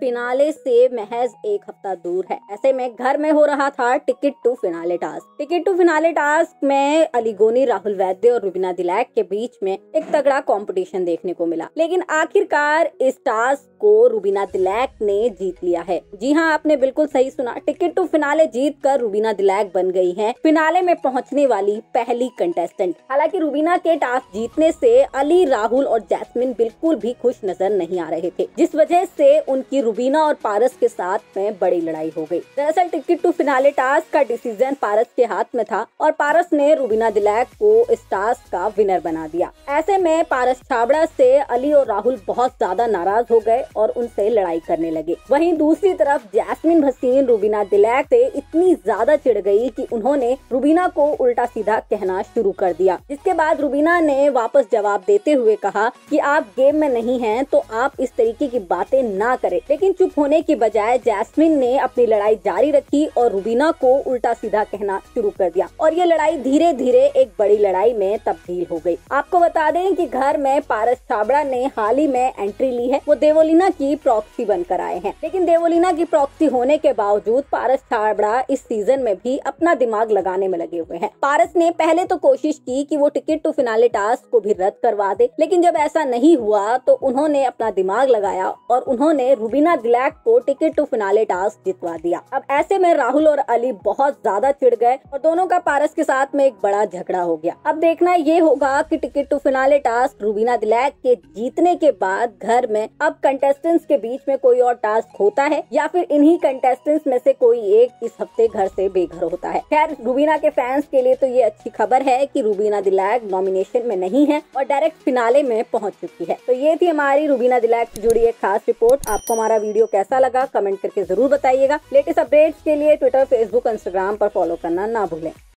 finale से महज एक हफ्ता दूर है ऐसे में घर में हो रहा था ticket to finale task ticket to finale task में अलीगोनी राहुल वैद्य और रुबिना दिलैक के बीच में एक तगड़ा कंपटीशन देखने को मिला लेकिन आखिरकार इस टास्क को रुबीना दिलैक ने जीत लिया है जी हाँ आपने बिल्कुल सही सुना टिकट टू फिनाले जीत कर रुबीना दिलैक बन गई है फिनाले में पहुंचने वाली पहली कंटेस्टेंट हालांकि रुबीना के टास्क जीतने से अली राहुल और जैस्मिन बिल्कुल भी खुश नजर नहीं आ रहे थे जिस वजह से उनकी कि रुबीना और पारस के साथ में बड़ी लड़ाई हो गई दरअसल टिकट टू फिनाले टास्क का डिसीजन पारस के हाथ में था और पारस ने रुबीना दिलैक को इस टास्क का विनर बना दिया ऐसे में पारस छाबड़ा से अली और राहुल बहुत ज्यादा नाराज हो गए और उनसे लड़ाई करने लगे वहीं दूसरी तरफ जैस्मिन भसीन रूबीना दिलैक से इतनी ज्यादा चिड़ गई कि उन्होंने रूबीना को उल्टा सीधा कहना शुरू कर दिया जिसके बाद रूबीना ने वापस जवाब देते हुए कहा कि आप गेम में नहीं हैं तो आप इस तरीके की बातें ना करें लेकिन चुप होने के बजाय जैस्मिन ने अपनी लड़ाई जारी रखी और रूबीना को उल्टा सीधा कहना शुरू कर दिया और ये लड़ाई धीरे धीरे एक बड़ी लड़ाई में तब्दील हो गई आपको बता दें कि घर में पारस छाबड़ा ने हाल ही में एंट्री ली है वो देवोलिना की प्रॉक्सी बनकर आए हैं लेकिन देवोलिना की प्रॉक्सी होने के बावजूद पारस छाबड़ा इस सीजन में भी अपना दिमाग लगाने में लगे हुए हैं पारस ने पहले तो कोशिश की कि वो टिकट टू फिनाले टास्क को भी रद्द करवा दे लेकिन जब ऐसा नहीं हुआ तो उन्होंने अपना दिमाग लगाया और उन्होंने रूबी रबीना ग्लैक को टिकट टू फिनाले टास्क जितवा दिया अब ऐसे में राहुल और अली बहुत ज्यादा चिड़ गए और दोनों का पारस के साथ में एक बड़ा झगड़ा हो गया अब देखना ये होगा कि ticket to finale task Rubina Dilaik के जीतने के बाद घर में अब कंटेस्टेंट्स के बीच में कोई और टास्क होता है या फिर इन्हीं कंटेस्टेंट्स में से कोई एक इस हफ्ते घर से बेघर होता है खैर रूबीना के फैंस के लिए तो ये अच्छी खबर है कि रूबीना दिलैक नॉमिनेशन में नहीं है और डायरेक्ट फिनाले में पहुंच चुकी है तो ये थी हमारी रूबीना दिलैक से जुड़ी एक खास रिपोर्ट आपको हमारा वीडियो कैसा लगा कमेंट करके जरूर बताइएगा लेटेस्ट अपडेट्स के लिए ट्विटर फेसबुक इंस्टाग्राम पर फॉलो करना ना भूलें